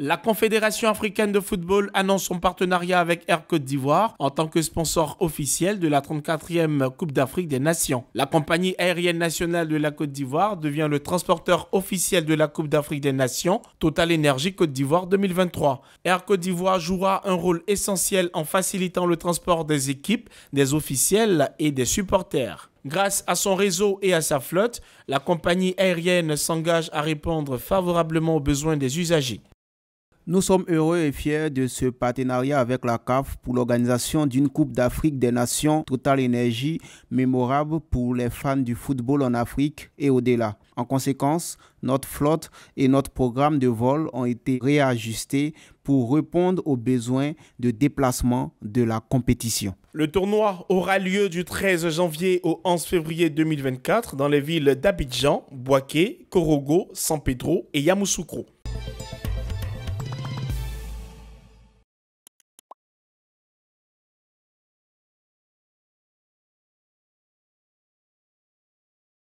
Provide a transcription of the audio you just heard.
La Confédération africaine de football annonce son partenariat avec Air Côte d'Ivoire en tant que sponsor officiel de la 34e Coupe d'Afrique des Nations. La compagnie aérienne nationale de la Côte d'Ivoire devient le transporteur officiel de la Coupe d'Afrique des Nations Total Energy Côte d'Ivoire 2023. Air Côte d'Ivoire jouera un rôle essentiel en facilitant le transport des équipes, des officiels et des supporters. Grâce à son réseau et à sa flotte, la compagnie aérienne s'engage à répondre favorablement aux besoins des usagers. Nous sommes heureux et fiers de ce partenariat avec la CAF pour l'organisation d'une Coupe d'Afrique des Nations Total Énergie mémorable pour les fans du football en Afrique et au-delà. En conséquence, notre flotte et notre programme de vol ont été réajustés pour répondre aux besoins de déplacement de la compétition. Le tournoi aura lieu du 13 janvier au 11 février 2024 dans les villes d'Abidjan, Boaké, Korogo, San Pedro et Yamoussoukro.